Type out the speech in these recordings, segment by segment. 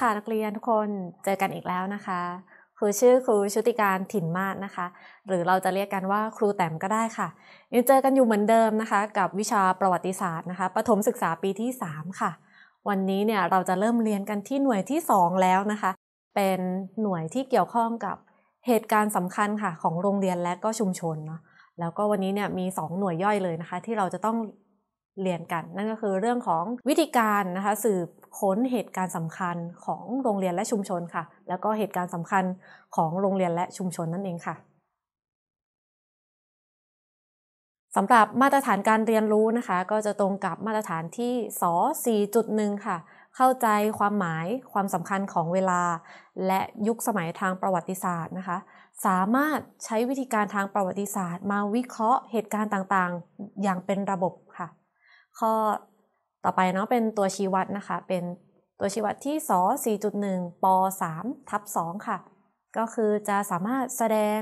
ค่ะนักเรียนทุกคนเจอกันอีกแล้วนะคะครูชื่อครูชุติการถิ่นมาศนะคะ หรือเราจะเรียกกันว่าครูแต้มก็ได้ค่ะยังเจอกันอยู่เหมือนเดิมนะคะ กับวิชาประวัติศาสตร์นะคะประถมศึกษาปีที่3ค่ะ วันนี้เนี่ยเราจะเริ่มเรียนกันที่หน่วยที่ 2 แล้วนะคะ เป็นหน่วยที่เกี่ยวข้องกับเหตุการณ์สำคัญค่ะ ของโรงเรียนและก็ชุมชนเนาะแล้วก็วันนี้เนี่ยมี2หน่วยย่อยเลยนะคะที่เราจะต้องเรียนกันนั่นก็คือเรื่องของวิธีการนะคะสืบค้นเหตุการณ์สำคัญของโรงเรียนและชุมชนค่ะ แล้วก็เหตุการณ์สำคัญของโรงเรียนและชุมชนนั่นเองค่ะสำหรับมาตรฐานการเรียนรู้นะคะ ก็จะตรงกับมาตรฐานที่ส4.1ค่ะ เข้าใจความหมายความสำคัญของเวลา และยุคสมัยทางประวัติศาสตร์นะคะ สามารถใช้วิธีการทางประวัติศาสตร์ มาวิเคราะห์เหตุการณ์ต่างๆอย่างเป็นระบบค่ะ ข้อต่อไปเนาะเป็นตัวชี้วัดนะคะ เป็นตัวชี้วัดที่ส4.1ป3ทับ2ค่ะ ก็คือจะสามารถแสดง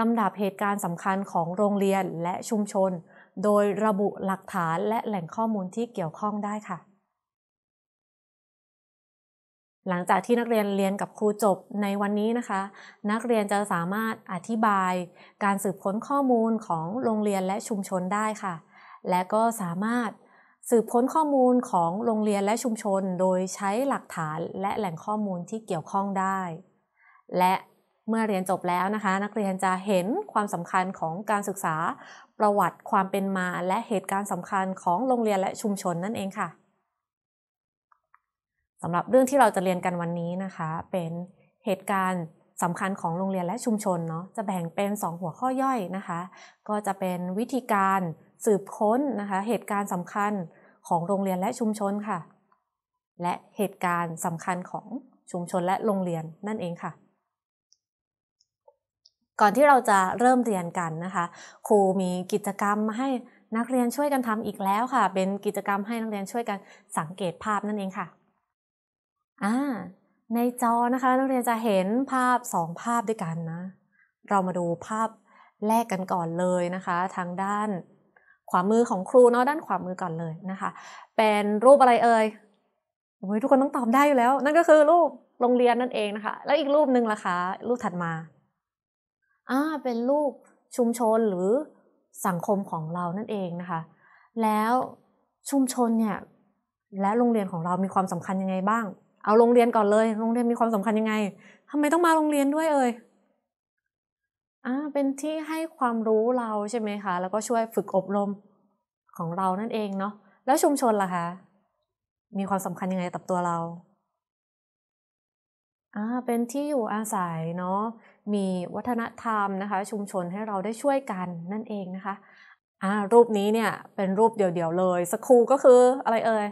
ลำดับเหตุการณ์สำคัญของโรงเรียนและชุมชน โดยระบุหลักฐานและแหล่งข้อมูลที่เกี่ยวข้องได้ค่ะ หลังจากที่นักเรียน เรียนกับครูจบในวันนี้นะคะ นักเรียนจะสามารถอธิบายการสืบค้นข้อมูลของโรงเรียนและชุมชนได้ค่ะ และก็สามารถสืบค้นข้อมูลของโรงเรียนและชุมชน โดยใช้หลักฐานและแหล่งข้อมูลที่เกี่ยวข้องได้ และเมื่อเรียนจบแล้วนะคะ นักเรียนจะเห็นความสำคัญของการศึกษาประวัติความเป็นมา และเหตุการณ์สำคัญของโรงเรียนและชุมชนนั่นเองค่ะสำหรับเรื่องที่เราจะเรียนกันวันนี้นะคะ เป็นเหตุการณ์สำคัญของโรงเรียนและชุมชนเนาะจะแบ่งเป็น 2 หัวข้อย่อยนะคะ ก็จะเป็นวิธีการสืบค้นนะคะเหตุการณ์สำคัญของโรงเรียนและชุมชนค่ะ และเหตุการณ์สำคัญของชุมชนและโรงเรียนนั่นเองค่ะ ก่อนที่เราจะเริ่มเรียนกันนะคะ ครูมีกิจกรรมให้นักเรียนช่วยกันทำอีกแล้วค่ะ เป็นกิจกรรมให้นักเรียนช่วยกันสังเกตภาพนั่นเองค่ะ อ่า ในจอนะคะ นักเรียนจะเห็นภาพสองภาพด้วยกันนะ เรามาดูภาพแรกกันก่อนเลยนะคะ ทางด้านขวามือของครูเนาะด้านขวามือก่อนเลยนะคะ เป็นรูปอะไรเอ่ยโอ้ยทุกคนต้องตอบได้อยู่แล้ว นั่นก็คือรูปโรงเรียนนั่นเองนะคะแล้วอีกรูปหนึ่งล่ะคะ รูปถัดมาอ่าเป็นรูปชุมชนหรือสังคมของเรานั่นเองนะคะ แล้วชุมชนเนี่ย และโรงเรียนของเรามีความสำคัญยังไงบ้าง เอาโรงเรียนก่อนเลย โรงเรียนมีความสำคัญยังไง ทำไมต้องมาโรงเรียนด้วยเอ่ยอาเป็นที่ให้ความรู้เราใช่ไหมคะแล้วก็ช่วยฝึกอบรมของเรานั่นเองเนาะแล้วชุมชนล่ะคะมีความสำคัญยังไงตับตัวเราอ่าเป็นที่อยู่อาศัยเนาะมีวัฒนธรรมนะคะ ชุมชนให้เราได้ช่วยกันนั่นเองนะคะอ่ารูปนี้เนี่ย เป็นรูปเดี่ยวๆเลยส c h o o ก็คือ อะไรเอ่ย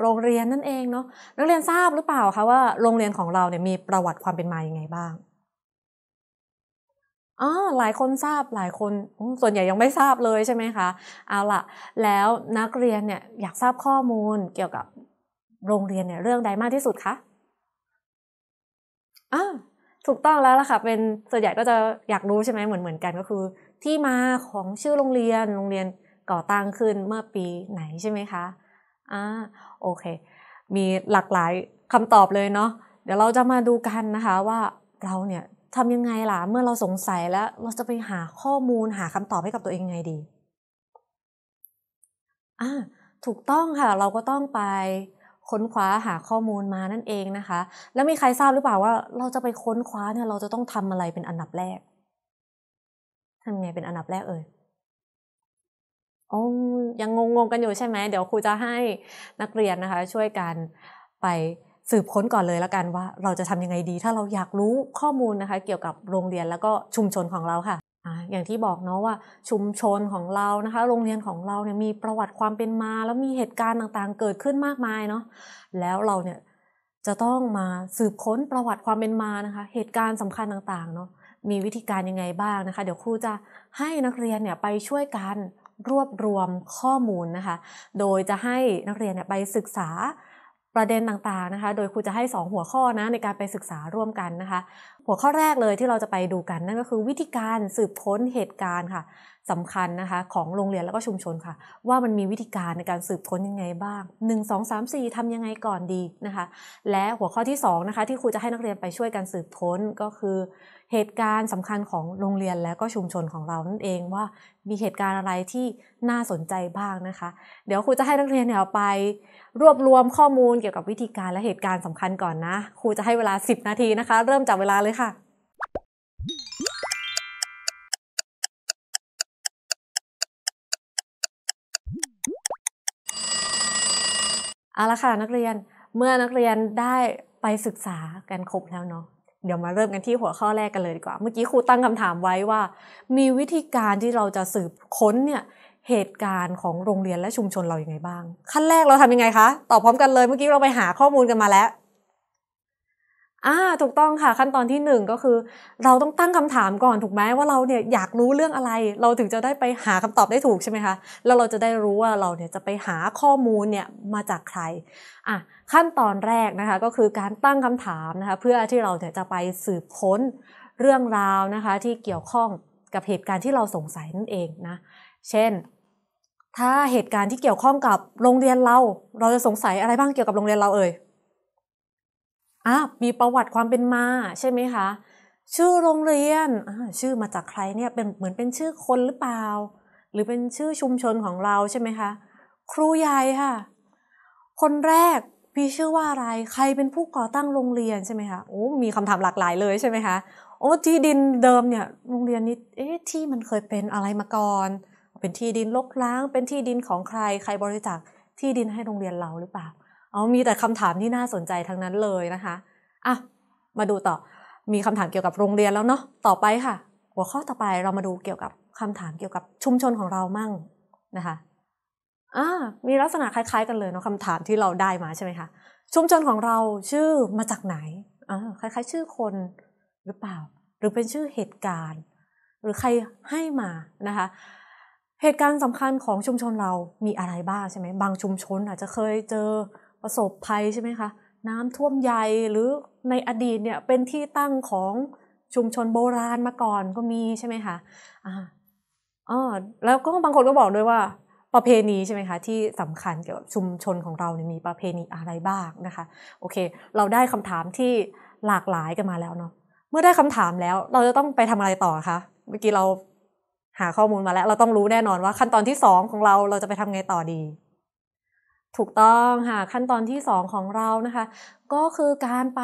โรงเรียนนั่นเองเนาะนักเรียนทราบหรือเปล่าคะว่าโรงเรียนของเราเนี่ยมีประวัติความเป็นมายังไงบ้างอ๋อหลายคนทราบหลายคนส่วนใหญ่ยังไม่ทราบเลยใช่ไหมคะ เอาละแล้วนักเรียนเนี่ยอยากทราบข้อมูลเกี่ยวกับโรงเรียนเนี่ยเรื่องใดมากที่สุดคะอ่าถูกต้องแล้วล่ะค่ะ เป็นส่วนใหญ่ก็จะอยากรู้ใช่ไหมเหมือนเหมือนกันก็คือ ที่มาของชื่อโรงเรียนโรงเรียนก่อตั้งขึ้นเมื่อปีไหนใช่ไหมคะอ่าโอเค มีหลากหลายคำตอบเลยเนาะเดี๋ยวเราจะมาดูกันนะคะ ว่าเราเนี่ยทำยังไงล่ะเมื่อเราสงสัยแล้ว เราจะไปหาข้อมูลหาคำตอบให้กับตัวเองไงดีอ่าถูกต้องค่ะ เราก็ต้องไปค้นคว้าหาข้อมูลมานั่นเองนะคะ แล้วมีใครทราบหรือเปล่าว่า เราจะไปค้นคว้าเนี่ย เราจะต้องทำอะไรเป็นอันดับแรกทำไงเป็นอันดับแรกเอ่ยโอ้ยังงงๆกันอยู่ใช่ไหมเดี๋ยวครูจะให้นักเรียนนะคะ ช่วยกันไปสืบค้นก่อนเลยแล้วกันว่าเราจะทำยังไงดี ถ้าเราอยากรู้ข้อมูลนะคะเกี่ยวกับโรงเรียนแล้วก็ชุมชนของเราค่ะอย่างที่บอกเนาะว่าชุมชนของเรานะคะโรงเรียนของเราเนี่ยมีประวัติความเป็นมา แล้วมีเหตุการณ์ต่างๆเกิดขึ้นมากมายเนาะแล้วเราเนี่ยจะต้องมาสืบค้นประวัติความเป็นมานะคะเหตุการณ์สำคัญต่างๆเนาะมีวิธีการยังไงบ้างนะคะ เดี๋ยวครูจะให้นักเรียนเนี่ยไปช่วยกันรวบรวมข้อมูลนะคะโดยจะให้นักเรียนเนี่ยไปศึกษาประเด็นต่างๆนะคะ โดยครูจะให้2หัวข้อนะในการไปศึกษาร่วมกันนะคะ หัวข้อแรกเลยที่เราจะไปดูกัน นั่นก็คือวิธีการสืบค้นเหตุการณ์ค่ะสำคัญนะคะของโรงเรียนแล้วก็ชุมชนค่ะว่ามันมีวิธีการในการสืบค้นยังไงบ้าง1 2 3 4 ทำยังไงก่อนดีนะคะและหัวข้อที่2นะคะที่ครูจะให้นักเรียนไปช่วยกันสืบค้นก็คือ เหตุการณ์สำคัญของโรงเรียนและก็ชุมชนของเรานั่นเองว่า มีเหตุการณ์อะไรที่น่าสนใจบ้างนะคะ เดี๋ยวครูจะให้นักเรียนเนี่ยไป รวบรวมข้อมูลเกี่ยวกับวิธีการและเหตุการณ์สำคัญก่อนนะครูจะให้เวลา 10 นาทีนะคะ เริ่มจากเวลาเลยค่ะเอาละค่ะนักเรียนเมื่อนักเรียนได้ไปศึกษากันครบแล้วเนาะเดี๋ยวมาเริ่มกันที่หัวข้อแรกกันเลยดีกว่าเมื่อกี้ครูตั้งคำถามไว้ว่า มีวิธีการที่เราจะสืบค้นเนี่ยเหตุการณ์ของโรงเรียนและชุมชนเราอย่างไงบ้าง ขั้นแรกเราทำยังไงคะ ตอบพร้อมกันเลยเมื่อกี้เราไปหาข้อมูลกันมาแล้วอ่า ถูกต้องค่ะขั้นตอนที่1ก็คือเราต้องตั้งคำถามก่อนถูกไหมว่าเราเนี่ยอยากรู้เรื่องอะไร เราถึงจะได้ไปหาคำตอบได้ถูกใช่ไหมคะแล้วเราจะได้รู้ว่าเราเนี่ยจะไปหาข้อมูลเนี่ยมาจากใครอ่ะขั้นตอนแรกนะคะก็คือการตั้งคำถามนะคะเพื่อที่เราเนี่ยจะไปสืบค้นเรื่องราวนะคะที่เกี่ยวข้องกับเหตุการณ์ที่เราสงสัยนั่นเองนะเช่น ถ้าเหตุการณ์ที่เกี่ยวข้องกับโรงเรียนเรา เราจะสงสัยอะไรบ้างเกี่ยวกับโรงเรียนเราเอ่ยอ่ะมีประวัติความเป็นมาใช่ไหมคะ ชื่อโรงเรียนชื่อมาจากใครเนี่ย เป็นเหมือนเป็นชื่อคนหรือเปล่า หรือเป็นชื่อชุมชนของเราใช่ไหมคะครูใหญ่ค่ะคนแรกพี่ชื่อว่าอะไรใครเป็นผู้ก่อตั้งโรงเรียนใช่ไหมคะโอ้มีคำถามหลากหลายเลยใช่ไหมคะโอ้ที่ดินเดิมเนี่ยโรงเรียนนี้เอ๊ะที่มันเคยเป็นอะไรมาก่อนเป็นที่ดินลกล้าง เป็นที่ดินของใครใครบริจาคที่ดินให้โรงเรียนเราหรือเปล่าเอามีแต่คำถามที่น่าสนใจทั้งนั้นเลยนะคะอ่ะมาดูต่อ มีคำถามเกี่ยวกับโรงเรียนแล้วเนาะ ต่อไปค่ะ หัวข้อต่อไปเรามาดูเกี่ยวกับคำถามเกี่ยวกับชุมชนของเรามั่งนะคะอ่ามีลักษณะคล้ายๆกันเลยเนาะคำถามที่เราได้มาใช่ไหมคะ ชุมชนของเราชื่อมาจากไหนอ่าคล้ายๆชื่อคนหรือเปล่า หรือเป็นชื่อเหตุการณ์ หรือใครให้มา นะคะ เหตุการณ์สำคัญของชุมชนเรามีอะไรบ้างใช่ไหม บางชุมชน อาจจะเคยเจอประสบภัยใช่ไหมคะน้ำท่วมใหญ่หรือในอดีตเนี่ยเป็นที่ตั้งของชุมชนโบราณมาก่อนก็มีใช่ไหมคะอ่าอ๋อแล้วก็บางคนก็บอกด้วยว่าประเพณีใช่ไหมคะ ที่สำคัญเกี่ยวกับชุมชนของเราเนี่ยมีประเพณีอะไรบ้างนะคะ โอเค เราได้คำถามที่หลากหลายกันมาแล้วเนาะเมื่อได้คำถามแล้วเราจะต้องไปทำอะไรต่อคะเมื่อกี้เราหาข้อมูลมาแล้ว เราต้องรู้แน่นอนว่าขั้นตอนที่สองของเราเราจะไปทำไงต่อดีถูกต้องค่ะขั้นตอนที่ 2 ของเรานะคะ ก็คือการไป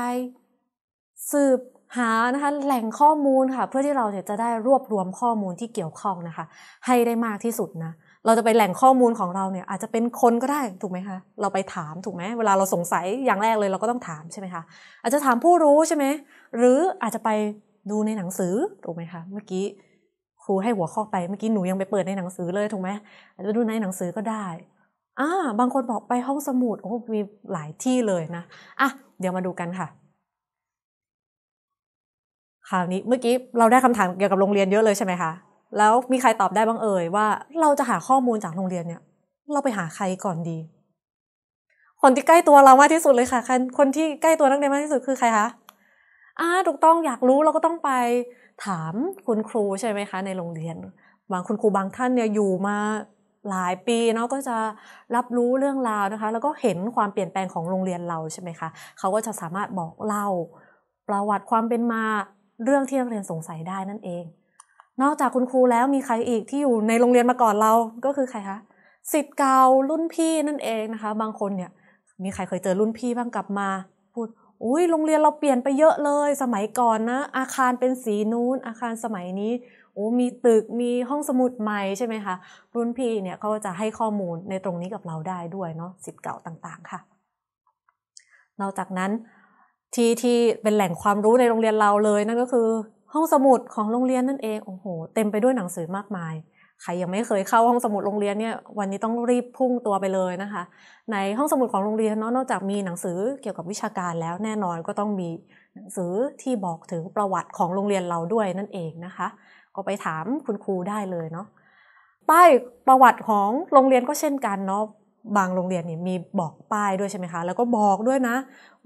สืบหานะคะ แหล่งข้อมูลค่ะ เพื่อที่เราเนี่ยจะได้รวบรวมข้อมูลที่เกี่ยวข้องนะคะ ให้ได้มากที่สุดนะ เราจะไปแหล่งข้อมูลของเราเนี่ย อาจจะเป็นคนก็ได้ถูกไหมคะเราไปถามถูกไหมเวลาเราสงสัยอย่างแรกเลยเราก็ต้องถามใช่ไหมคะอาจจะถามผู้รู้ใช่ไหม หรืออาจจะไปดูในหนังสือถูกไหมคะเมื่อกี้ครูให้หัวข้อไปเมื่อกี้หนูยังไปเปิดในหนังสือเลยถูกไหมอาจจะดูในหนังสือก็ได้อ่าบางคนบอกไปห้องสมุดโอ้มีหลายที่เลยนะอ่ะเดี๋ยวมาดูกันค่ะคราวนี้เมื่อกี้เราได้คำถามเกี่ยวกับโรงเรียนเยอะเลยใช่ไหมคะแล้วมีใครตอบได้บ้างเอ่ย ว่าเราจะหาข้อมูลจากโรงเรียนเนี่ย เราไปหาใครก่อนดี คนที่ใกล้ตัวเรามากที่สุดเลยค่ะ คนที่ใกล้ตัวนักเรียนมากที่สุดคือใครคะอ่าถูกต้องอยากรู้เราก็ต้องไปถามคุณครูใช่ไหมคะ ในโรงเรียนบางคุณครูบางท่านเนี่ยอยู่มาหลายปีเนาะก็จะรับรู้เรื่องราวนะคะ แล้วก็เห็นความเปลี่ยนแปลงของโรงเรียนเราใช่ไหมคะเขาก็จะสามารถบอกเล่าประวัติความเป็นมาเรื่องที่นักเรียนสงสัยได้นั่นเอง นอกจากคุณครูแล้วมีใครอีกที่อยู่ในโรงเรียนมาก่อนเราก็คือใครคะสิทธิ์เก่ารุ่นพี่นั่นเองนะคะ บางคนเนี่ยมีใครเคยเจอรุ่นพี่บ้างกลับมาพูดอุ้ยโรงเรียนเราเปลี่ยนไปเยอะเลย สมัยก่อนนะ อาคารเป็นสีนู้น อาคารสมัยนี้โอ้มีตึก มีห้องสมุดใหม่ใช่ไหมคะ รุ่นพี่เนี่ยเขาจะให้ข้อมูลในตรงนี้กับเราได้ด้วยเนาะสิทธิ์เก่าต่างๆค่ะนอกจากนั้นที่ที่เป็นแหล่งความรู้ในโรงเรียนเราเลยนั่นก็คือห้องสมุดของโรงเรียนนั่นเอง โอ้โห เต็มไปด้วยหนังสือมากมาย ใครยังไม่เคยเข้าห้องสมุดโรงเรียนเนี่ย วันนี้ต้องรีบพุ่งตัวไปเลยนะคะ ในห้องสมุดของโรงเรียนเนาะ นอกจากมีหนังสือเกี่ยวกับวิชาการแล้ว แน่นอนก็ต้องมีหนังสือที่บอกถึงประวัติของโรงเรียนเราด้วยนั่นเองนะคะ็ไปถามคุณครูได้เลยเนาะป้ายประวัติของโรงเรียนก็เช่นกันเนาะบางโรงเรียนนี่มีบอกป้ายด้วยใช่ไหมคะ แล้วก็บอกด้วยนะ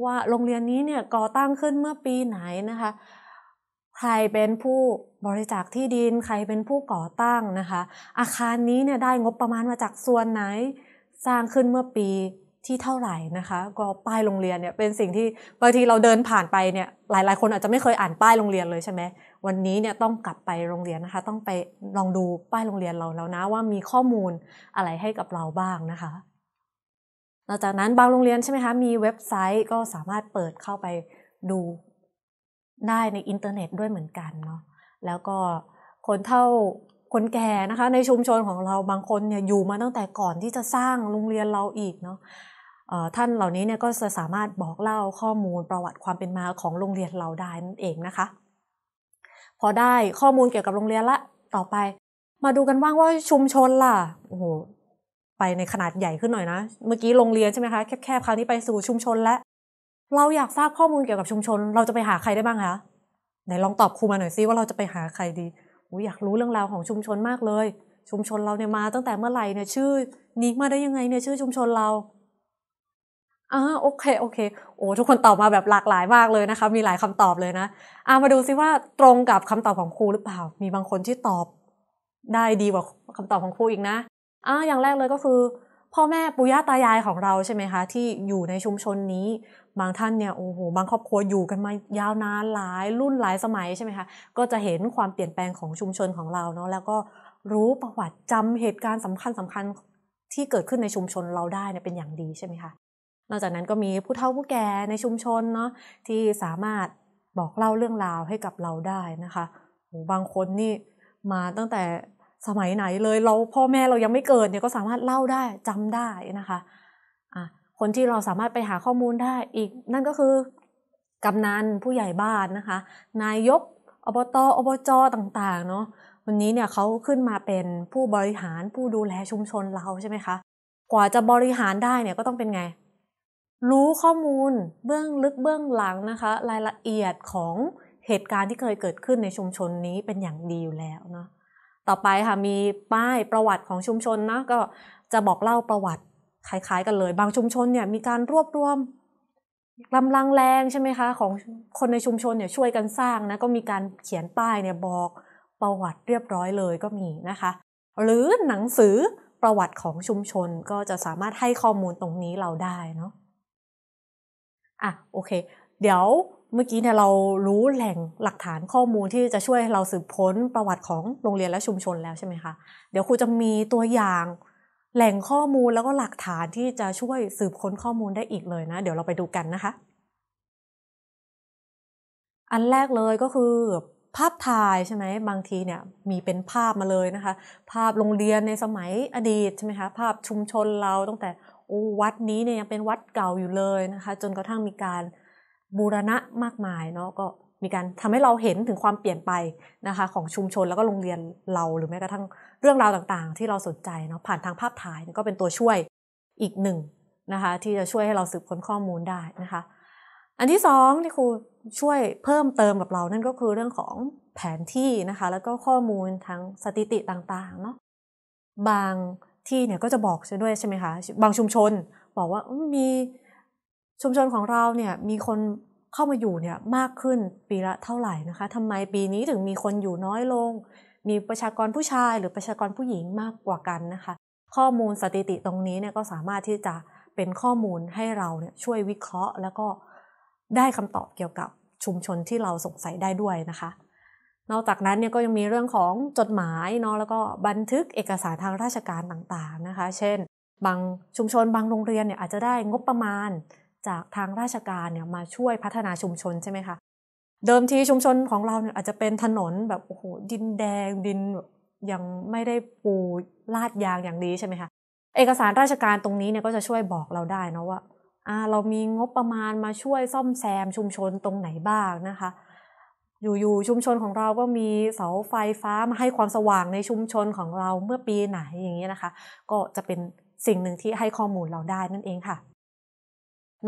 ว่าโรงเรียนนี้เนี่ยก่อตั้งขึ้นเมื่อปีไหนนะคะ ใครเป็นผู้บริจาคที่ดินใครเป็นผู้ก่อตั้งนะคะ อาคารนี้เนี่ยได้งบประมาณมาจากส่วนไหน สร้างขึ้นเมื่อปีที่เท่าไหร่นะคะ ก็ป้ายโรงเรียนเนี่ยเป็นสิ่งที่บางทีเราเดินผ่านไปเนี่ย หลายๆคนอาจจะไม่เคยอ่านป้ายโรงเรียนเลยใช่ไหมวันนี้เนี่ยต้องกลับไปโรงเรียนนะคะ ต้องไปลองดูป้ายโรงเรียนเราแล้วนะว่ามีข้อมูลอะไรให้กับเราบ้างนะคะนอกจากนั้นบางโรงเรียนใช่ไหมคะมีเว็บไซต์ก็สามารถเปิดเข้าไปดูได้ในอินเทอร์เน็ตด้วยเหมือนกันเนาะแล้วก็คนเท่าคนแก่นะคะ ในชุมชนของเราบางคนเนี่ยอยู่มาตั้งแต่ก่อนที่จะสร้างโรงเรียนเราอีกเนาะท่านเหล่านี้เนี่ยก็จะสามารถบอกเล่าข้อมูลประวัติความเป็นมาของโรงเรียนเราได้นั่นเองนะคะพอได้ข้อมูลเกี่ยวกับโรงเรียนละ ต่อไป มาดูกันว่างว่าชุมชนล่ะ โอ้โห ไปในขนาดใหญ่ขึ้นหน่อยนะ เมื่อกี้โรงเรียนใช่ไหมคะ แคบๆ คราวนี้ไปสู่ชุมชนและ เราอยากทราบข้อมูลเกี่ยวกับชุมชน เราจะไปหาใครได้บ้างคะ ไหนลองตอบครูมาหน่อยซิว่าเราจะไปหาใครดีอยากรู้เรื่องราวของชุมชนมากเลย ชุมชนเราเนี่ยมา ตั้งแต่เมื่อไหร่เนี่ย ชื่อนี้มาได้ยังไงเนี่ยชื่อชุมชนเราอ่า โอเค โอเคโอ้ทุกคนตอบมาแบบหลากหลายมากเลยนะคะ มีหลายคำตอบเลยนะ อ่ามาดูซิว่าตรงกับคำตอบของครูหรือเปล่า มีบางคนที่ตอบ ได้ดีกว่าคำตอบของครูอีกนะอ่าอย่างแรกเลยก็คือพ่อแม่ปู่ย่าตายายของเราใช่ไหมคะ ที่อยู่ในชุมชนนี้ บางท่านเนี่ยโอ้โหบางครอบครัวอยู่กันมายาวนานหลายรุ่นหลายสมัยใช่ไหมคะก็จะเห็นความเปลี่ยนแปลงของชุมชนของเราเนาะแล้วก็รู้ประวัติจำเหตุการณ์สำคัญสำคัญที่เกิดขึ้นในชุมชนเราได้เนี่ยเป็นอย่างดีใช่ไหมคะนอกจากนั้นก็มีผู้เฒ่าผู้แก่ในชุมชนเนาะที่สามารถบอกเล่าเรื่องราวให้กับเราได้นะคะโบางคนนี่มาตั้งแต่สมัยไหนเลยเราพ่อแม่เรายังไม่เกิดเนี่ยก็สามารถเล่าได้จำได้นะคะอ่ะคนที่เราสามารถไปหาข้อมูลได้อีกนั่นก็คือกำนันผู้ใหญ่บ้านนะคะ นายกอบตอบจต่างๆเนาะวันนี้เนี่ยเขาขึ้นมาเป็นผู้บริหารผู้ดูแลชุมชนเราใช่ไหมคะกว่าจะบริหารได้เนี่ยก็ต้องเป็นไงรู้ข้อมูลเบื้องลึกเบื้องหลังนะคะ รายละเอียดของเหตุการณ์ที่เคยเกิดขึ้นในชุมชนนี้เป็นอย่างดีอยู่แล้วเนาะต่อไปค่ะมีป้ายประวัติของชุมชนนะก็จะบอกเล่าประวัติคล้ายๆกันเลย บางชุมชนเนี่ยมีการรวบรวมกำลังแรงใช่ไหมคะของคนในชุมชนเนี่ยช่วยกันสร้างนะ ก็มีการเขียนป้ายเนี่ยบอกประวัติเรียบร้อยเลยก็มีนะคะ หรือหนังสือประวัติของชุมชนก็จะสามารถให้ข้อมูลตรงนี้เราได้เนาะอ่ะโอเค เดี๋ยวเมื่อกี้เนี่ยเรารู้แหล่งหลักฐานข้อมูลที่จะช่วยเราสืบพ้นประวัติของโรงเรียนและชุมชนแล้วใช่ไหมคะเดี๋ยวครูจะมีตัวอย่างแหล่งข้อมูลแล้วก็หลักฐานที่จะช่วยสืบค้นข้อมูลได้อีกเลยนะเดี๋ยวเราไปดูกันนะคะ อันแรกเลยก็คือภาพถ่ายใช่ไหมบางทีเนี่ยมีเป็นภาพมาเลยนะคะ ภาพโรงเรียนในสมัยอดีตใช่ไหมคะภาพชุมชนเราตั้งแต่วัดนี้เนี่ยยังเป็นวัดเก่าอยู่เลยนะคะ จนกระทั่งมีการบูรณะมากมายเนาะก็มีการทำให้เราเห็นถึงความเปลี่ยนไปนะคะ ของชุมชนแล้วก็โรงเรียนเราหรือแม้กระทั่งเรื่องราวต่างๆ ที่เราสนใจเนาะผ่านทางภาพถ่ายก็เป็นตัวช่วยอีกหนึ่งนะคะ ที่จะช่วยให้เราสืบค้นข้อมูลได้นะคะ อันที่สองที่ครูช่วยเพิ่มเติมกับเรานั่นก็คือเรื่องของแผนที่นะคะ แล้วก็ข้อมูลทางสถิติต่างๆเนาะบางที่เนี่ยก็จะบอกซะด้วยใช่ไหมคะบางชุมชน บอกว่ามีชุมชนของเราเนี่ยมีคนเข้ามาอยู่เนี่ยมากขึ้นปีละเท่าไหร่นะคะทำไมปีนี้ถึงมีคนอยู่น้อยลง มีประชากรผู้ชายหรือประชากรผู้หญิงมากกว่ากันนะคะ ข้อมูลสถิติตรงนี้เนี่ยก็สามารถที่จะเป็นข้อมูลให้เราเนี่ยช่วยวิเคราะห์ แล้วก็ได้คำตอบเกี่ยวกับชุมชนที่เราสงสัยได้ด้วยนะคะนอกจากนั้นเนี่ยก็ยังมีเรื่องของจดหมายเนาะแล้วก็บันทึกเอกสารทางราชการต่างๆนะคะ เช่น บางชุมชน บางโรงเรียนเนี่ยอาจจะได้งบประมาณจากทางราชการเนี่ยมาช่วยพัฒนาชุมชนใช่ไหมคะเดิมทีชุมชนของเราเนี่ยอาจจะเป็นถนนแบบโอ้โหดินแดงดินยังไม่ได้ปูลาดยางอย่างดีใช่ไหมคะเอกสารราชการตรงนี้เนี่ยก็จะช่วยบอกเราได้นะว่าเรามีงบประมาณมาช่วยซ่อมแซมชุมชนตรงไหนบ้างนะคะอยู่ๆชุมชนของเราก็มีเสาไฟฟ้ามาให้ความสว่างในชุมชนของเราเมื่อปีไหนอย่างนี้นะคะก็จะเป็นสิ่งหนึ่งที่ให้ข้อมูลเราได้นั่นเองค่ะ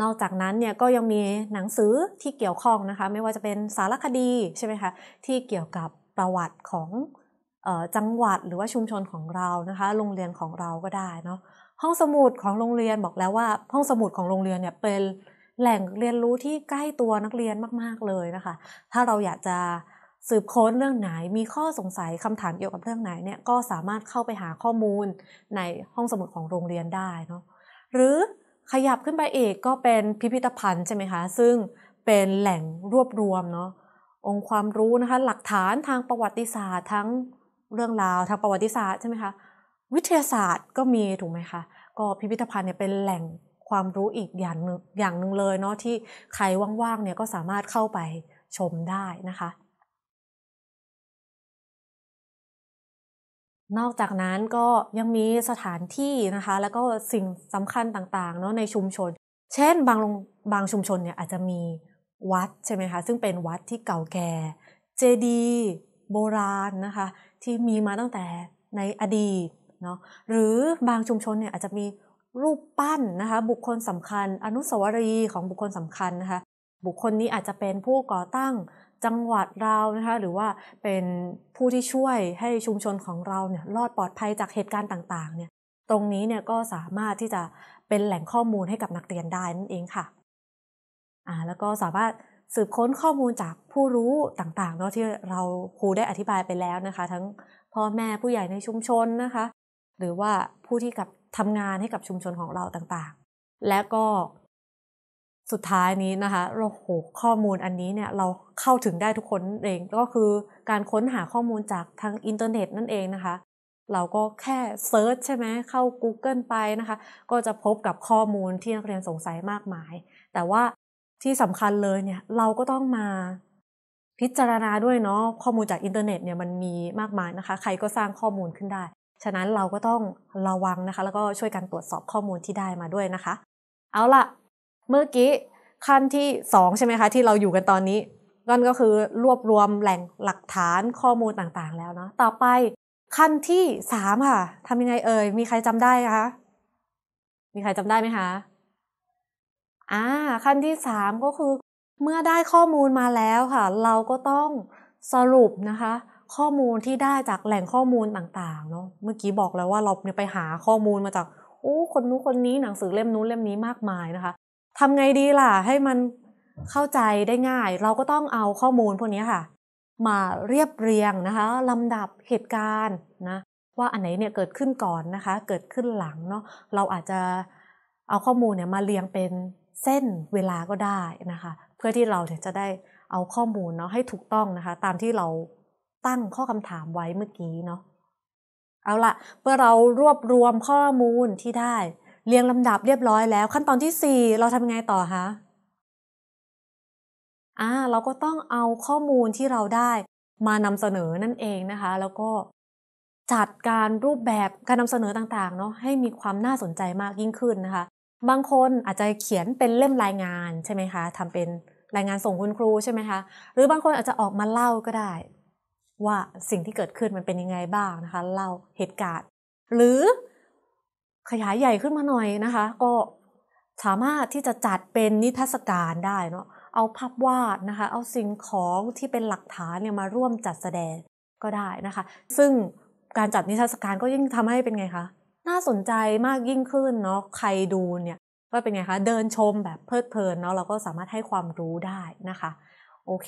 นอกจากนั้นเนี่ยก็ยังมีหนังสือที่เกี่ยวข้องนะคะไม่ว่าจะเป็นสารคดีใช่ไหมคะที่เกี่ยวกับประวัติของจังหวัดหรือว่าชุมชนของเรานะคะโรงเรียนของเราก็ได้เนาะห้องสมุดของโรงเรียนบอกแล้วว่า ห้องสมุดของโรงเรียนเนี่ยเป็นแหล่งเรียนรู้ที่ใกล้ตัวนักเรียนมาก ๆเลยนะคะ ถ้าเราอยากจะสืบค้นเรื่องไหน มีข้อสงสัยคำถามเกี่ยวกับเรื่องไหนเนี่ย ก็สามารถเข้าไปหาข้อมูลในห้องสมุดของโรงเรียนได้เนาะ หรือขยับขึ้นไปอีกก็เป็นพิพิธภัณฑ์ใช่ไหมคะ ซึ่งเป็นแหล่งรวบรวมเนาะองค์ความรู้นะคะ หลักฐานทางประวัติศาสตร์ทั้งเรื่องราวทางประวัติศาสตร์ใช่ไหมคะ วิทยาศาสตร์ก็มีถูกไหมคะ ก็พิพิธภัณฑ์เนี่ยเป็นแหล่งความรู้อีกอย่างหนึ่งอย่างหนึ่งเลยเนาะที่ใครว่างๆเนี่ยก็สามารถเข้าไปชมได้นะคะ นอกจากนั้นก็ยังมีสถานที่นะคะ แล้วก็สิ่งสำคัญต่างๆเนาะในชุมชน เช่นบางบางชุมชนเนี่ยอาจจะมีวัดใช่ไหมคะซึ่งเป็นวัดที่เก่าแก่เจดีโบราณนะคะ ที่มีมาตั้งแต่ในอดีตเนาะหรือบางชุมชนเนี่ยอาจจะมีรูปปั้นนะคะ บุคคลสำคัญ อนุสาวรีย์ของบุคคลสำคัญนะคะบุคคลนี้อาจจะเป็นผู้ก่อตั้ง จังหวัดเรานะคะ หรือว่าเป็นผู้ที่ช่วยให้ชุมชนของเราเนี่ยรอดปลอดภัยจากเหตุการณ์ต่าง ๆเนี่ย ตรงนี้เนี่ยก็สามารถที่จะเป็นแหล่งข้อมูลให้กับนักเรียนได้นั่นเองค่ะอ่าแล้วก็สามารถสืบค้นข้อมูลจากผู้รู้ต่างๆเนาะที่เราครูได้อธิบายไปแล้วนะคะ ทั้งพ่อแม่ผู้ใหญ่ในชุมชนนะคะหรือว่าผู้ที่กับทำงานให้กับชุมชนของเราต่างๆ และก็สุดท้ายนี้นะคะโอ้โหข้อมูลอันนี้เนี่ยเราเข้าถึงได้ทุกคนเองก็คือการค้นหาข้อมูลจากทางอินเทอร์เน็ตนั่นเองนะคะ เราก็แค่เซิร์ชใช่ไหม เข้า Google ไปนะคะ ก็จะพบกับข้อมูลที่นักเรียนสงสัยมากมาย แต่ว่าที่สำคัญเลยเนี่ยเราก็ต้องมา พิจารณาด้วยเนาะข้อมูลจากอินเทอร์เน็ตเนี่ยมันมีมากมายนะคะ ใครก็สร้างข้อมูลขึ้นได้ฉะนั้นเราก็ต้องระวังนะคะ แล้วก็ช่วยกันตรวจสอบข้อมูลที่ได้มาด้วยนะคะ เอาล่ะ เมื่อกี้ขั้นที่2ใช่ไหมคะที่เราอยู่กันตอนนี้นั่นก็คือรวบรวมแหล่งหลักฐานข้อมูลต่างๆ แล้วเนาะต่อไปขั้นที่สามค่ะทำยังไงเอ่ย มีใครจำได้คะมีใครจำได้ไหมคะ อ่าขั้นที่สามก็คือ เมื่อได้ข้อมูลมาแล้วค่ะ เราก็ต้องสรุปนะคะข้อมูลที่ได้จากแหล่งข้อมูลต่างๆเนาะ เมื่อกี้บอกแล้วว่าเราเนี่ยไปหาข้อมูลมาจากโอ้คนนู้นคนนี้หนังสือเล่มนู้นเล่มนี้มากมายนะคะ ทำไงดีล่ะ ให้มันเข้าใจได้ง่าย เราก็ต้องเอาข้อมูลพวกนี้ค่ะ มาเรียบเรียงนะคะลำดับเหตุการณ์นะว่าอันไหนเนี่ยเกิดขึ้นก่อนนะคะ เกิดขึ้นหลังเนาะเราอาจจะเอาข้อมูลเนี่ยมาเรียงเป็นเส้นเวลาก็ได้นะคะ เพื่อที่เราเนี่ยจะได้เอาข้อมูลเนาะให้ถูกต้องนะคะ ตามที่เราตั้งข้อคำถามไว้เมื่อกี้เนาะ เอาละเมื่อเรารวบรวมข้อมูลที่ได้เรียงลำดับเรียบร้อยแล้ว ขั้นตอนที่4เราทำไงต่อคะอ่า เราก็ต้องเอาข้อมูลที่เราได้ มานำเสนอนั่นเองนะคะ แล้วก็จัดการรูปแบบการนำเสนอต่างๆเนาะให้มีความน่าสนใจมากยิ่งขึ้นนะคะ บางคนอาจจะเขียนเป็นเล่มรายงานใช่ไหมคะทำเป็นรายงานส่งคุณครูใช่ไหมคะ หรือบางคนอาจจะออกมาเล่าก็ได้ว่าสิ่งที่เกิดขึ้นมันเป็นยังไงบ้างนะคะเล่าเหตุการณ์ หรือขยายใหญ่ขึ้นมาหน่อยนะคะ ก็สามารถที่จะจัดเป็นนิทรรศการได้เนาะเอาภาพวาดนะคะ เอาสิ่งของที่เป็นหลักฐานเนี่ยมาร่วมจัดแสดงก็ได้นะคะ ซึ่งการจัดนิทรรศการก็ยิ่งทำให้เป็นไงคะน่าสนใจมากยิ่งขึ้นเนาะใครดูเนี่ยก็เป็นไงคะเดินชมแบบเพลิดเพลินเนาะเราก็สามารถให้ความรู้ได้นะคะ โอเค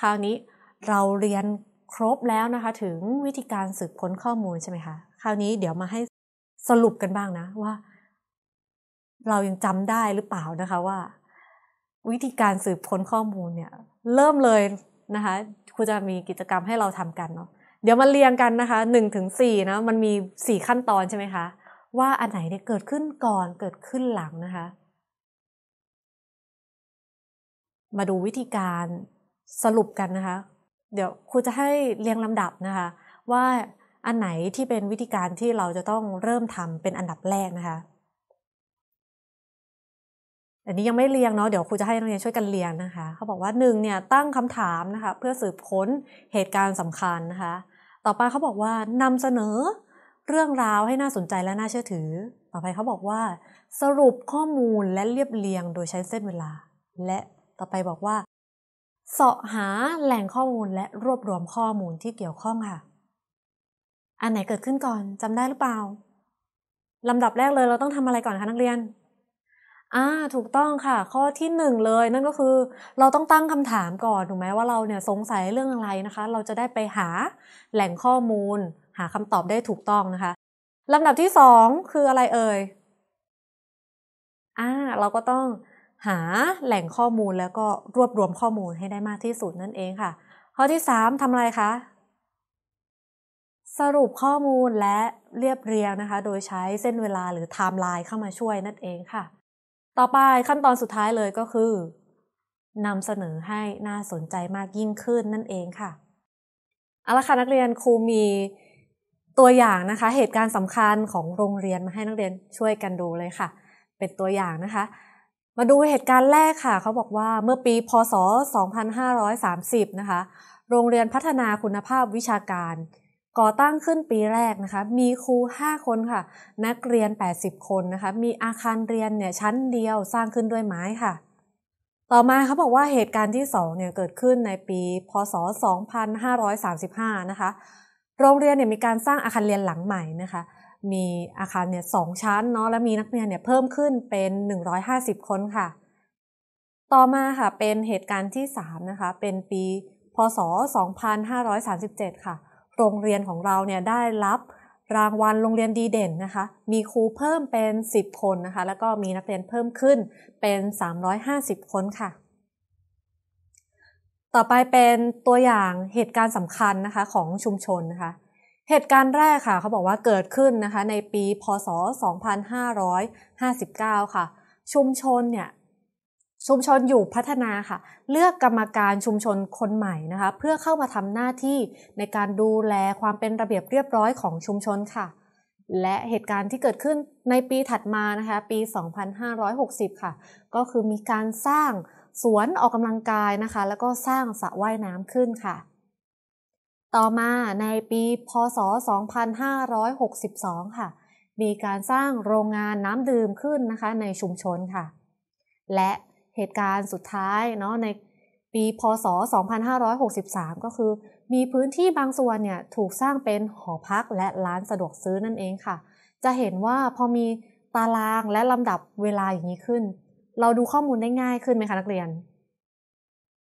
คราวนี้เราเรียนครบแล้วนะคะ ถึงวิธีการสืบค้นข้อมูลใช่ไหมคะคราวนี้เดี๋ยวมาให้สรุปกันบ้างนะ ว่าเรายังจำได้หรือเปล่านะคะ ว่า วิธีการสืบค้นข้อมูลเนี่ย เริ่มเลยนะคะครูจะมีกิจกรรมให้เราทำกันเนาะเดี๋ยวมาเรียงกันนะคะ1นถึงสนะมันมี4ขั้นตอนใช่ไหมคะว่าอันไหนเนี่ยเกิดขึ้นก่อนเกิดขึ้นหลังนะคะ มาดูวิธีการสรุปกันนะคะเดี๋ยวครูจะให้เรียงลำดับนะคะ ว่าอันไหนที่เป็นวิธีการที่เราจะต้องเริ่มทำเป็นอันดับแรกนะคะ อันนี้ยังไม่เรียงเนาะเดี๋ยวครูจะให้นักเรียนช่วยกันเรียงนะคะเขาบอกว่าหนึ่งเนี่ยตั้งคำถามนะคะ เพื่อสืบค้นเหตุการณ์สำคัญนะคะ ต่อไปเขาบอกว่านำเสนอเรื่องราวให้น่าสนใจและน่าเชื่อถือต่อไปเขาบอกว่า สรุปข้อมูลและเรียบเรียงโดยใช้เส้นเวลา และต่อไปบอกว่าเสาะหาแหล่งข้อมูลและรวบรวมข้อมูลที่เกี่ยวข้องค่ะ อันไหนเกิดขึ้นก่อนจำได้หรือเปล่าลำดับแรกเลยเราต้องทำอะไรก่อนคะนักเรียน อ่า ถูกต้องค่ะ ข้อที่หนึ่งเลย นั่นก็คือ เราต้องตั้งคำถามก่อนถูกไหมว่าเราเนี่ย สงสัยเรื่องอะไรนะคะ เราจะได้ไปหาแหล่งข้อมูล หาคำตอบได้ถูกต้องนะคะลำดับที่สองคืออะไร เอ่ย อ่าเราก็ต้องหาแหล่งข้อมูลแล้วก็รวบรวมข้อมูลให้ได้มากที่สุดนั่นเองค่ะข้อที่ 3ทำอะไรคะ สรุปข้อมูลและเรียบเรียงนะคะ โดยใช้เส้นเวลาหรือไทม์ไลน์เข้ามาช่วยนั่นเองค่ะ ต่อไปขั้นตอนสุดท้ายเลยก็คือนำเสนอให้น่าสนใจมากยิ่งขึ้นนั่นเองค่ะเอาละค่ะนักเรียนครูมีตัวอย่างนะคะ เหตุการณ์สำคัญของโรงเรียนมาให้นักเรียนช่วยกันดูเลยค่ะ เป็นตัวอย่างนะคะมาดูเหตุการณ์แรกค่ะ เขาบอกว่าเมื่อปี พศ 2530 นะคะ โรงเรียนพัฒนาคุณภาพวิชาการ ก่อตั้งขึ้นปีแรกนะคะมีครู5คนค่ะ นักเรียน 80 คนนะคะมีอาคารเรียนเนี่ยชั้นเดียวสร้างขึ้นด้วยไม้ค่ะ ต่อมาเขาบอกว่าเหตุการณ์ที่2เนี่ยเกิดขึ้นในปี พศ 2535 นะคะ โรงเรียนเนี่ยมีการสร้างอาคารเรียนหลังใหม่นะคะมีอาคารเนี่ยสองชั้นเนาะและมีนักเรียนเนี่ยเพิ่มขึ้นเป็น150 คนค่ะ ต่อมาค่ะเป็นเหตุการณ์ที่3นะคะ เป็นปีพศ 2537ค่ะ โรงเรียนของเราเนี่ยได้รับรางวัลโรงเรียนดีเด่นนะคะ มีครูเพิ่มเป็น 10 คนนะคะ แล้วก็มีนักเรียนเพิ่มขึ้นเป็น350 คนค่ะ ต่อไปเป็นตัวอย่างเหตุการณ์สำคัญนะคะ ของชุมชนนะคะเหตุการณ์แรกค่ะ เขาบอกว่าเกิดขึ้นนะคะ ในปีพศ 2559 ค่ะ ชุมชนเนี่ยชุมชนอยู่พัฒนาค่ะ เลือกกรรมการชุมชนคนใหม่นะคะ เพื่อเข้ามาทำหน้าที่ในการดูแลความเป็นระเบียบเรียบร้อยของชุมชนค่ะ และเหตุการณ์ที่เกิดขึ้นในปีถัดมานะคะ ปี 2560 ค่ะ ก็คือมีการสร้างสวนออกกำลังกายนะคะ แล้วก็สร้างสระว่ายน้ำขึ้นค่ะต่อมาในปีพศ 2562 ค่ะ มีการสร้างโรงงานน้ำดื่มขึ้นนะคะในชุมชนค่ะ และเหตุการณ์สุดท้ายเนาะในปีพศ 2563 ก็คือ มีพื้นที่บางส่วนเนี่ยถูกสร้างเป็นหอพักและร้านสะดวกซื้อนั่นเองค่ะ จะเห็นว่าพอมีตารางและลำดับเวลาอย่างนี้ขึ้น เราดูข้อมูลได้ง่ายขึ้นไหมคะนักเรียน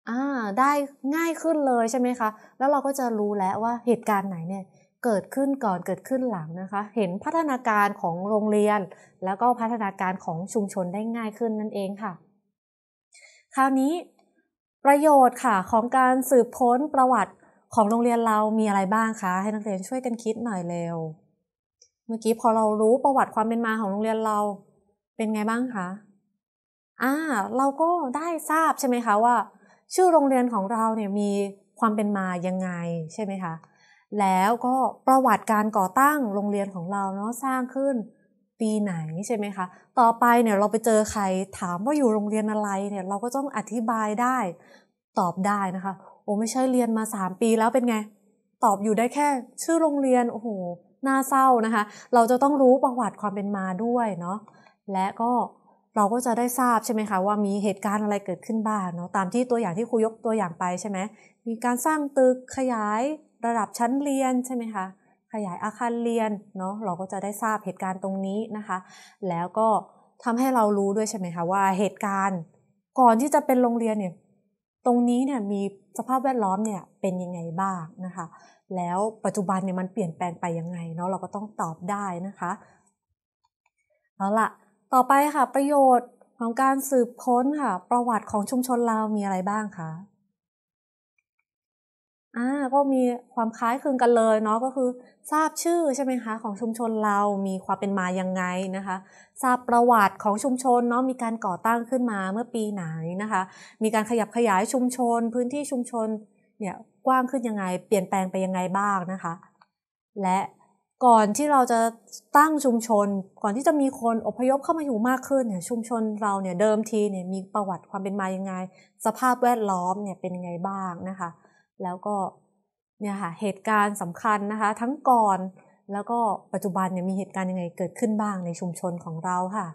อ่าได้ง่ายขึ้นเลยใช่ไหมคะ แล้วเราก็จะรู้แล้วว่าเหตุการณ์ไหนเนี่ย เกิดขึ้นก่อนเกิดขึ้นหลังนะคะ เห็นพัฒนาการของโรงเรียน แล้วก็พัฒนาการของชุมชนได้ง่ายขึ้นนั่นเองค่ะ คราวนี้ ประโยชน์ค่ะ ของการสืบค้นประวัติของโรงเรียนเรามีอะไรบ้างคะให้นักเรียนช่วยกันคิดหน่อยเร็วเมื่อกี้พอเรารู้ประวัติความเป็นมาของโรงเรียนเราเป็นไงบ้างคะอ่า เราก็ได้ทราบใช่ไหมคะว่าชื่อโรงเรียนของเราเนี่ยมีความเป็นมายังไงใช่ไหมคะแล้วก็ประวัติการก่อตั้งโรงเรียนของเราเนาะสร้างขึ้น ปีไหนใช่ไหมคะต่อไปเนี่ยเราไปเจอใครถามว่าอยู่โรงเรียนอะไรเนี่ยเราก็ต้องอธิบายได้ตอบได้นะคะโอ้ไม่ใช่เรียนมา3ปีแล้วเป็นไง ตอบอยู่ได้แค่ ชื่อโรงเรียนโอ้โหน่าเศร้านะคะ เราจะต้องรู้ประวัติความเป็นมาด้วยเนาะและก็เราก็จะได้ทราบใช่ไหมคะว่ามีเหตุการณ์อะไรเกิดขึ้นบ้างเนาะตามที่ตัวอย่างที่ครูยกตัวอย่างไปใช่ไหมมีการสร้างตึกขยายระดับชั้นเรียนใช่ไหมคะขยายอาคารเรียนเนาะเราก็จะได้ทราบเหตุการณ์ตรงนี้นะคะแล้วก็ทำให้เรารู้ด้วยใช่ไหมคะว่าเหตุการณ์ก่อนที่จะเป็นโรงเรียนเนี่ยตรงนี้เนี่ยมีสภาพแวดล้อมเนี่ยเป็นยังไงบ้างนะคะแล้วปัจจุบันเนี่ยมันเปลี่ยนแปลงไปยังไงเนาะเราก็ต้องตอบได้นะคะเอาละต่อไปค่ะประโยชน์ของการสืบค้นค่ะ ประวัติของชุมชนเรามีอะไรบ้างคะอ่าก็มีความคล้ายคลึงกันเลยเนาะก็คือทราบชื่อใช่ไหมคะของชุมชนเรามีความเป็นมายังไงนะคะ ทราบประวัติของชุมชนเนาะมีการก่อตั้งขึ้นมาเมื่อปีไหนนะคะ มีการขยับขยายชุมชนพื้นที่ชุมชนเนี่ยกว้างขึ้นยังไง เปลี่ยนแปลงไปยังไงบ้างนะคะ และก่อนที่เราจะตั้งชุมชนก่อนที่จะมีคนอพยพเข้ามาอยู่มากขึ้นเนี่ยชุมชนเราเนี่ยเดิมทีเนี่ยมีประวัติความเป็นมายังไงสภาพแวดล้อมเนี่ยเป็นยังไงบ้างนะคะแล้วก็เนี่ยค่ะเหตุการณ์สำคัญนะคะ ทั้งก่อนแล้วก็ปัจจุบันเนี่ยมีเหตุการณ์ยังไงเกิดขึ้นบ้างในชุมชนของเราค่ะ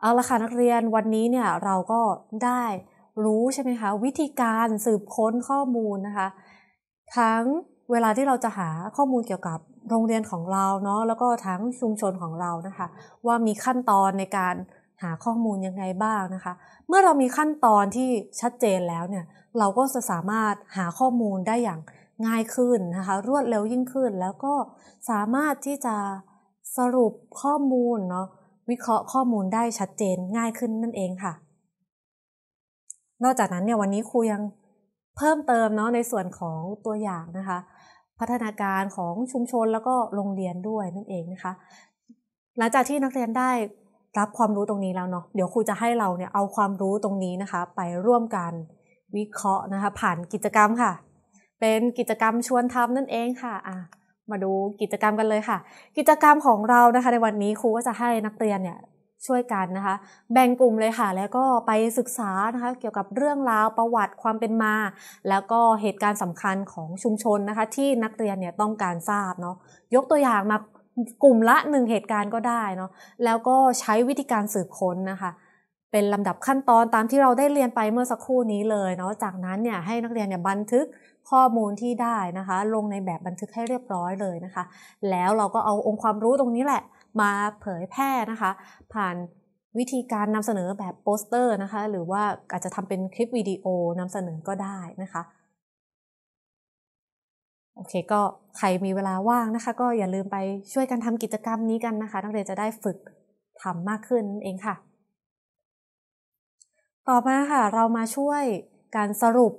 เอาละค่ะนักเรียนวันนี้เนี่ยเราก็ได้รู้ใช่ไหมคะวิธีการสืบค้นข้อมูลนะคะทั้งเวลาที่เราจะหาข้อมูลเกี่ยวกับโรงเรียนของเราเนาะแล้วก็ทั้งชุมชนของเรานะคะว่ามีขั้นตอนในการหาข้อมูลยังไงบ้างนะคะเมื่อเรามีขั้นตอนที่ชัดเจนแล้วเนี่ยเราก็จะสามารถหาข้อมูลได้อย่างง่ายขึ้นนะคะรวดเร็วยิ่งขึ้น แล้วก็สามารถที่จะสรุปข้อมูลเนาะวิเคราะห์ข้อมูลได้ชัดเจนง่ายขึ้นนั่นเองค่ะนอกจากนั้นเนี่ยวันนี้ครูยังเพิ่มเติมเนาะในส่วนของตัวอย่างนะคะ พัฒนาการของชุมชนแล้วก็โรงเรียนด้วยนั่นเองนะคะหลังจากที่นักเรียนได้รับความรู้ตรงนี้แล้วเนาะเดี๋ยวครูจะให้เราเนี่ยเอาความรู้ตรงนี้นะคะ ไปร่วมกันวิเคราะห์นะคะ ผ่านกิจกรรมค่ะ เป็นกิจกรรมชวนทำนั่นเองค่ะอ่ะ มาดูกิจกรรมกันเลยค่ะ กิจกรรมของเรานะคะ ในวันนี้ครูก็จะให้นักเรียนเนี่ยช่วยกันนะคะแบ่งกลุ่มเลยค่ะ แล้วก็ไปศึกษานะคะเกี่ยวกับเรื่องราวประวัติความเป็นมา แล้วก็เหตุการณ์สำคัญของชุมชนนะคะที่นักเรียนเนี่ยต้องการทราบเนาะยกตัวอย่างมากลุ่มละหนึ่งเหตุการณ์ก็ได้เนาะแล้วก็ใช้วิธีการสืบค้นนะคะเป็นลำดับขั้นตอนตามที่เราได้เรียนไปเมื่อสักครู่นี้เลยเนาะจากนั้นเนี่ยให้นักเรียนเนี่ยบันทึกข้อมูลที่ได้นะคะลงในแบบบันทึกให้เรียบร้อยเลยนะคะ แล้วเราก็เอาองค์ความรู้ตรงนี้แหละมาเผยแพร่นะคะ ผ่านวิธีการนำเสนอแบบโปสเตอร์นะคะ หรือว่าอาจจะทำเป็นคลิปวิดีโอนำเสนอก็ได้นะคะโอเคก็ใครมีเวลาว่างนะคะ ก็อย่าลืมไปช่วยกันทำกิจกรรมนี้กันนะคะนักเรียนจะได้ฝึกทำมากขึ้นเองค่ะ ต่อมาค่ะ เรามาช่วยการสรุป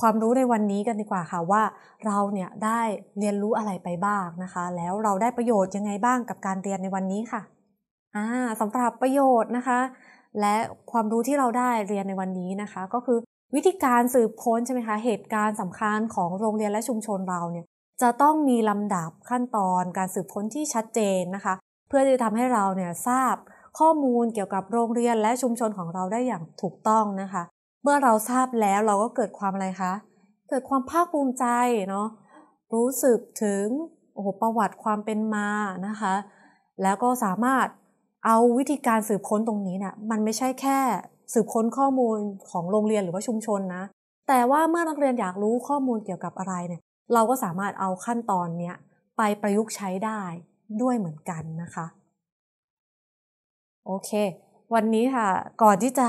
ความรู้ในวันนี้กันดีกว่าค่ะว่า เราเนี่ยได้เรียนรู้อะไรไปบ้างนะคะ แล้วเราได้ประโยชน์ยังไงบ้างกับการเรียนในวันนี้ค่ะอ่าสำหรับประโยชน์นะคะ และความรู้ที่เราได้เรียนในวันนี้นะคะ ก็คือวิธีการสืบค้นใช่ไหมคะเหตุการณ์สำคัญของโรงเรียนและชุมชนเราเนี่ย จะต้องมีลำดับขั้นตอนการสืบค้นที่ชัดเจนนะคะ เพื่อจะทำให้เราเนี่ยทราบข้อมูลเกี่ยวกับโรงเรียนและชุมชนของเราได้อย่างถูกต้องนะคะเมื่อเราทราบแล้วเราก็เกิดความอะไรคะเกิดความภาคภูมิใจเนาะรู้สึกถึงโอ้โหประวัติความเป็นมานะคะแล้วก็สามารถเอาวิธีการสืบค้นตรงนี้เนะ่ยมันไม่ใช่แค่สืบค้นข้อมูลของโรงเรียนหรือว่าชุมชนนะ แต่ว่าเมื่อนักเรียนอยากรู้ข้อมูลเกี่ยวกับอะไรเนี่ยเราก็สามารถเอาขั้นตอนเนี้ยไปประยุกต์ใช้ได้ด้วยเหมือนกันนะคะโอเค วันนี้ค่ะก่อนที่จะ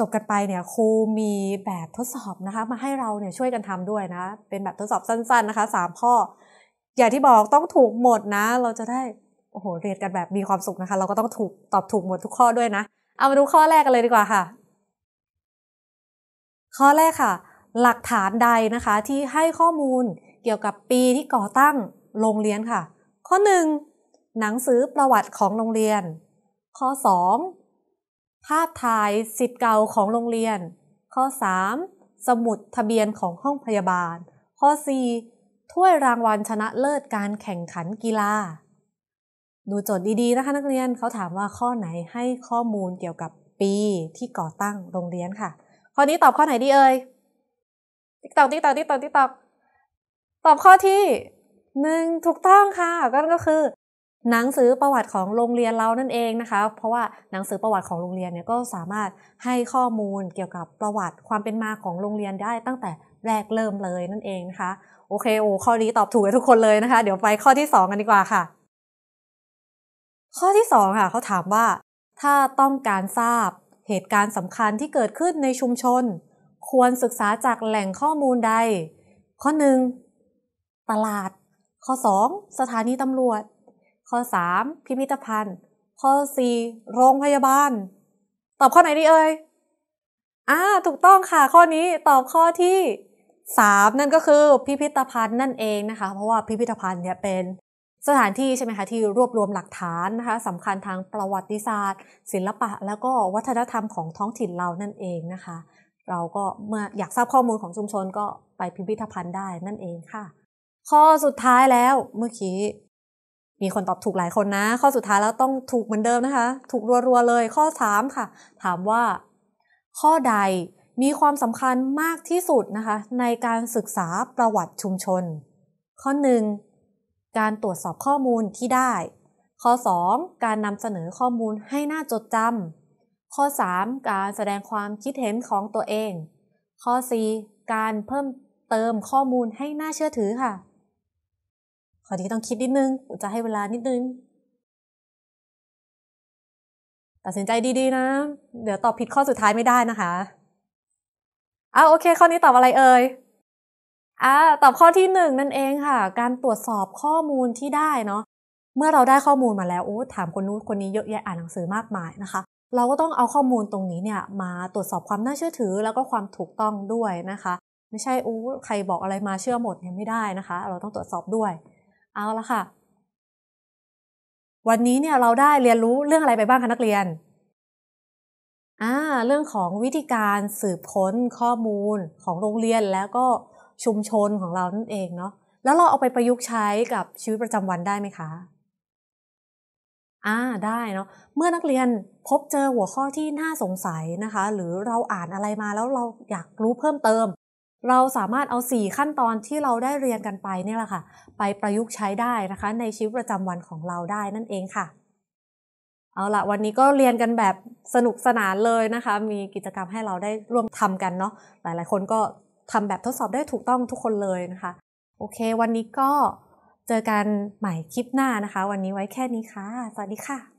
จบกันไปเนี่ย ครูมีแบบทดสอบนะคะ มาให้เราเนี่ยช่วยกันทำด้วยนะ เป็นแบบทดสอบสั้น ๆ นะคะ3ข้อ อย่างที่บอกต้องถูกหมดนะ เราจะได้โอ้โหเรียนกันแบบมีความสุขนะคะ เราก็ต้องถูกตอบถูกหมดทุกข้อด้วยนะเอามาดูข้อแรกกันเลยดีกว่าค่ะ ข้อแรกค่ะ หลักฐานใดนะคะ ที่ให้ข้อมูลเกี่ยวกับปีที่ก่อตั้งโรงเรียนค่ะ ข้อ1หนังสือประวัติของโรงเรียน ข้อ2ภาพถ่ายสิทธิ์เก่าของโรงเรียน ข้อ 3. สมุดทะเบียนของห้องพยาบาล ข้อ 4. ถ้วยรางวัลชนะเลิศการแข่งขันกีฬา ดูโจทย์ดีๆนะคะนักเรียนเขาถามว่าข้อไหนให้ข้อมูลเกี่ยวกับปีที่ก่อตั้งโรงเรียนค่ะ ข้อนี้ตอบข้อไหนดีเอ่ยติ๊กตอกติ๊กตอกติ๊กตอกติ๊กตอกตอบข้อที่หนึ่งถูกต้องค่ะก็ก็คือหนังสือประวัติของโรงเรียนเรานั่นเองนะคะ เพราะว่าหนังสือประวัติของโรงเรียนเนี่ยก็สามารถให้ข้อมูลเกี่ยวกับประวัติความเป็นมาของโรงเรียนได้ตั้งแต่แรกเริ่มเลยนั่นเองนะคะโอเคโอ้ข้อนี้ตอบถูกทุกคนเลยนะคะเดี๋ยวไปข้อที่2กันดีกว่าค่ะข้อที่2ค่ะเขาถามว่า ถ้าต้องการทราบเหตุการณ์สำคัญที่เกิดขึ้นในชุมชน ควรศึกษาจากแหล่งข้อมูลใด ข้อ1ตลาด ข้อ2สถานีตำรวจข้อ3 พิพิธภัณฑ์ ข้อ4โรงพยาบาล ตอบข้อไหนดีเอ่ยอ่าถูกต้องค่ะ ข้อนี้ตอบข้อที่ 3 นั่นก็คือพิพิธภัณฑ์นั่นเองนะคะ เพราะว่าพิพิธภัณฑ์เนี่ยเป็นสถานที่ใช่ไหมคะ ที่รวบรวมหลักฐานนะคะสำคัญทางประวัติศาสตร์ ศิลปะแล้วก็วัฒนธรรมของท้องถิ่นเรานั่นเองนะคะ เราก็เมื่ออยากทราบข้อมูลของชุมชนก็ไปพิพิธภัณฑ์ได้นั่นเองค่ะ ข้อสุดท้ายแล้วเมื่อกี้มีคนตอบถูกหลายคนนะ ข้อสุดท้ายแล้วต้องถูกเหมือนเดิมนะคะ ถูกรัวๆเลยข้อ 3 ค่ะ ถามว่า ข้อใดมีความสำคัญมากที่สุดนะคะในการศึกษาประวัติชุมชน ข้อ 1 การตรวจสอบข้อมูลที่ได้ ข้อ 2 การนำเสนอข้อมูลให้น่าจดจำข้อ 3 การแสดงความคิดเห็นของตัวเอง ข้อ 4 การเพิ่มเติมข้อมูลให้น่าเชื่อถือค่ะขอที่ต้องคิดนิดนึงจะให้เวลานิดนึง ตัดสินใจดีๆนะ เดี๋ยวตอบผิดข้อสุดท้ายไม่ได้นะคะอ้าโอเค ข้อนี้ตอบอะไรเอ่ยอ่าตอบข้อที่หนึ่งนั่นเองค่ะ การตรวจสอบข้อมูลที่ได้เนาะ เมื่อเราได้ข้อมูลมาแล้ว โอ้ ถามคนนู้นคนนี้เยอะแยะอ่านหนังสือมากมายนะคะ เราก็ต้องเอาข้อมูลตรงนี้เนี่ย มาตรวจสอบความน่าเชื่อถือแล้วก็ความถูกต้องด้วยนะคะ ไม่ใช่โอ้ใครบอกอะไรมาเชื่อหมดเนี่ยไม่ได้นะคะ เราต้องตรวจสอบด้วยเอาละค่ะ วันนี้เนี่ยเราได้เรียนรู้เรื่องอะไรไปบ้างคะนักเรียน อ่า เรื่องของวิธีการสืบค้นข้อมูลของโรงเรียนแล้วก็ชุมชนของเรานั่นเองเนาะ แล้วเราเอาไปประยุกต์ใช้กับชีวิตประจำวันได้ไหมคะ อ่า ได้เนาะ เมื่อนักเรียนพบเจอหัวข้อที่น่าสงสัยนะคะ หรือเราอ่านอะไรมาแล้วเราอยากรู้เพิ่มเติมเราสามารถเอา4ขั้นตอนที่เราได้เรียนกันไปเนี่ยแหละค่ะ ไปประยุกต์ใช้ได้นะคะ ในชีวิตประจำวันของเราได้นั่นเองค่ะ เอาละวันนี้ก็เรียนกันแบบสนุกสนานเลยนะคะ มีกิจกรรมให้เราได้ร่วมทำกันเนาะหลาย ๆ คนก็ทำแบบทดสอบได้ถูกต้องทุกคนเลยนะคะ โอเค วันนี้ก็เจอกันใหม่คลิปหน้านะคะ วันนี้ไว้แค่นี้ค่ะ สวัสดีค่ะ